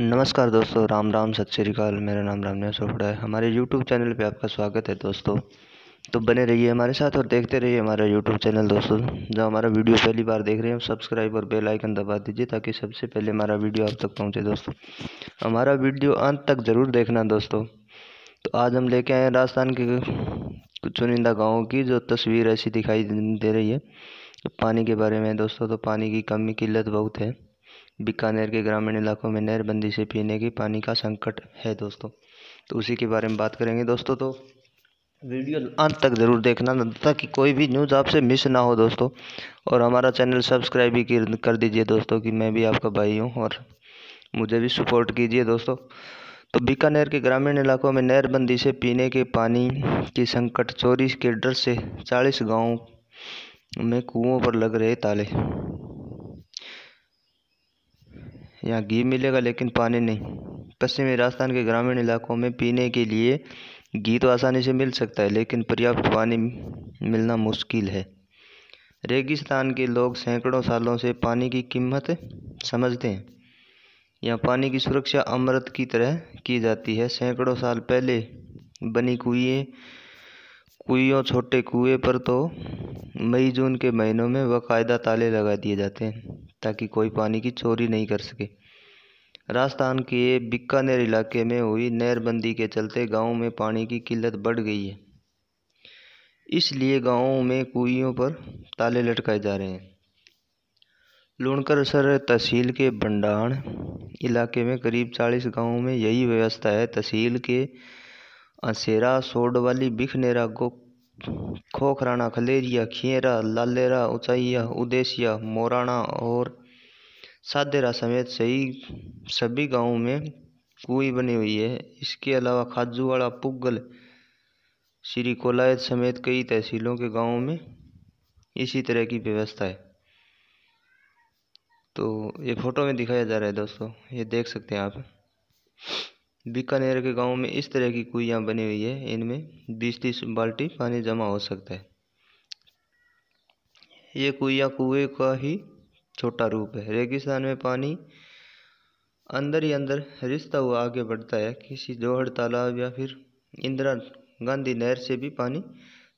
नमस्कार दोस्तों राम राम सत श्रीकाल मेरा नाम रामनिया सोफड़ा है हमारे यूट्यूब चैनल पे आपका स्वागत है दोस्तों तो बने रहिए हमारे साथ और देखते रहिए हमारा यूट्यूब चैनल दोस्तों जब हमारा वीडियो पहली बार देख रहे हैं सब्सक्राइब और बेल आइकन दबा दीजिए ताकि सबसे पहले हमारा वीडियो आप तक पहुँचे दोस्तों हमारा वीडियो अंत तक ज़रूर देखना दोस्तों तो आज हम लेके आए हैं राजस्थान के कुछ चुनिंदा गाँव की जो तस्वीर ऐसी दिखाई दे रही है पानी के बारे में दोस्तों तो पानी की कमी किल्लत बहुत है बीकानेर के ग्रामीण इलाकों में नहरबंदी से पीने के पानी का संकट है दोस्तों तो उसी के बारे में बात करेंगे दोस्तों तो वीडियो अंत तक ज़रूर देखना ताकि कोई भी न्यूज़ आपसे मिस ना हो दोस्तों और हमारा चैनल सब्सक्राइब भी कर दीजिए दोस्तों कि मैं भी आपका भाई हूँ और मुझे भी सपोर्ट कीजिए दोस्तों तो बीकानेर के ग्रामीण इलाकों में नहरबंदी से पीने के पानी की संकट चोरी के डर से चालीस गाँव में कुओं पर लग रहे ताले यहाँ घी मिलेगा लेकिन पानी नहीं पश्चिमी राजस्थान के ग्रामीण इलाकों में पीने के लिए घी तो आसानी से मिल सकता है लेकिन पर्याप्त पानी मिलना मुश्किल है रेगिस्तान के लोग सैकड़ों सालों से पानी की कीमत समझते हैं यहाँ पानी की सुरक्षा अमृत की तरह की जाती है सैकड़ों साल पहले बनी कुएँ कुइयों छोटे कुएँ पर तो मई जून के महीनों में बाकायदा ताले लगा दिए जाते हैं ताकि कोई पानी की चोरी नहीं कर सके राजस्थान के बीकानेर इलाके में हुई नहरबंदी के चलते गाँव में पानी की किल्लत बढ़ गई है इसलिए गाँव में कुइयों पर ताले लटकाए जा रहे हैं लूणकरसर तहसील के बंडाण इलाके में करीब चालीस गाँव में यही व्यवस्था है तहसील के असेरा सोडवाली बिखनेरा गो खोखराना खलेरिया खियरा लालेरा उचाइया उदेसिया मोराना और सादेरा समेत सही सभी गाँव में कुएं बनी हुई है इसके अलावा खाजूवाड़ा पुग्गल श्री कोलायत समेत कई तहसीलों के गाँव में इसी तरह की व्यवस्था है तो ये फ़ोटो में दिखाया जा रहा है दोस्तों ये देख सकते हैं आप बीकानेर के गाँव में इस तरह की कुइयाँ बनी हुई है इनमें बीस तीस बाल्टी पानी जमा हो सकता है ये कुइयाँ कुएँ का ही छोटा रूप है रेगिस्तान में पानी अंदर ही अंदर रिश्ता हुआ आगे बढ़ता है किसी जोहड़ तालाब या फिर इंदिरा गांधी नहर से भी पानी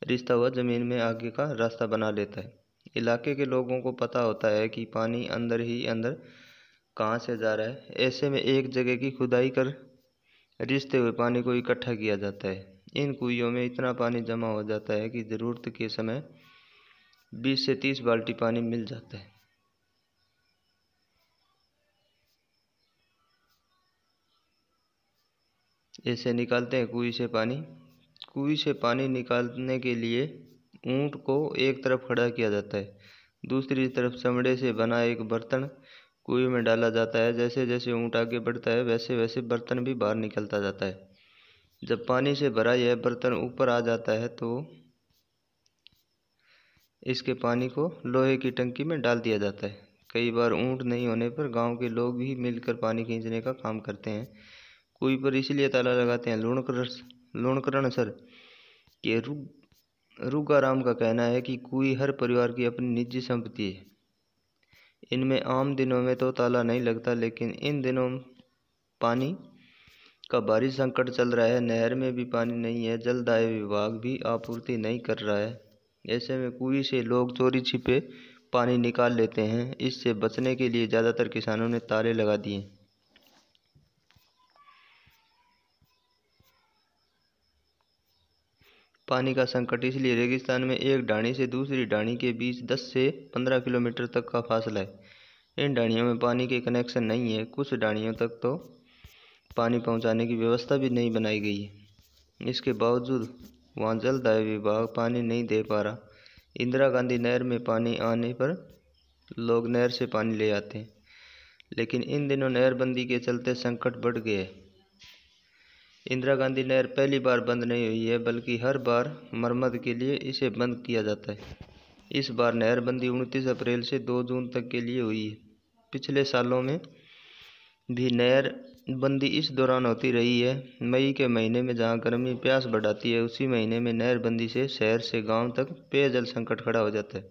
रिश्ता हुआ ज़मीन में आगे का रास्ता बना लेता है इलाके के लोगों को पता होता है कि पानी अंदर ही अंदर कहाँ से जा रहा है ऐसे में एक जगह की खुदाई कर रिश्ते हुए पानी को इकट्ठा किया जाता है इन कुइयों में इतना पानी जमा हो जाता है कि ज़रूरत के समय 20 से 30 बाल्टी पानी मिल जाता है ऐसे निकालते हैं कुएँ से पानी कुएं से पानी निकालने के लिए ऊँट को एक तरफ खड़ा किया जाता है दूसरी तरफ चमड़े से बना एक बर्तन कुएं में डाला जाता है जैसे जैसे ऊँट आगे बढ़ता है वैसे वैसे बर्तन भी बाहर निकलता जाता है जब पानी से भरा यह बर्तन ऊपर आ जाता है तो इसके पानी को लोहे की टंकी में डाल दिया जाता है कई बार ऊँट नहीं होने पर गांव के लोग भी मिलकर पानी खींचने का काम करते हैं कोई पर इसलिए ताला लगाते हैं लोणकर लोणकरण सर के रु रुगाराम का कहना है कि कुई हर परिवार की अपनी निजी संपत्ति है इनमें आम दिनों में तो ताला नहीं लगता लेकिन इन दिनों पानी का भारी संकट चल रहा है नहर में भी पानी नहीं है जलदाय विभाग भी आपूर्ति नहीं कर रहा है ऐसे में कुएं से लोग चोरी छिपे पानी निकाल लेते हैं इससे बचने के लिए ज़्यादातर किसानों ने ताले लगा दिए पानी का संकट इसलिए रेगिस्तान में एक डाणी से दूसरी डाणी के बीच दस से पंद्रह किलोमीटर तक का फासला है इन ढाणियों में पानी के कनेक्शन नहीं है कुछ डाणियों तक तो पानी पहुंचाने की व्यवस्था भी नहीं बनाई गई है इसके बावजूद वहाँ जलदाय विभाग पानी नहीं दे पा रहा इंदिरा गांधी नहर में पानी आने पर लोग नहर से पानी ले आते हैं लेकिन इन दिनों नहरबंदी के चलते संकट बढ़ गए है इंदिरा गांधी नहर पहली बार बंद नहीं हुई है बल्कि हर बार मरम्मत के लिए इसे बंद किया जाता है इस बार नहरबंदी उनतीस अप्रैल से दो जून तक के लिए हुई है पिछले सालों में भी नहर बंदी इस दौरान होती रही है मई के महीने में जहां गर्मी प्यास बढ़ाती है उसी महीने में नहरबंदी से शहर से गांव तक पेयजल संकट खड़ा हो जाता है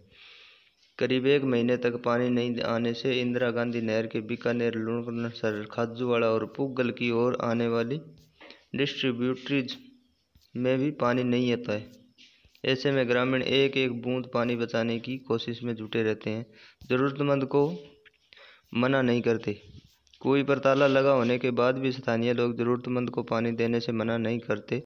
करीब एक महीने तक पानी नहीं आने से इंदिरा गांधी नहर के बीकानेर लुणसर खाजूवाड़ा और पुगल की ओर आने वाली डिस्ट्रीब्यूटरीज में भी पानी नहीं आता है ऐसे में ग्रामीण एक एक बूंद पानी बचाने की कोशिश में जुटे रहते हैं ज़रूरतमंद को मना नहीं करते कोई पर ताला लगा होने के बाद भी स्थानीय लोग ज़रूरतमंद को पानी देने से मना नहीं करते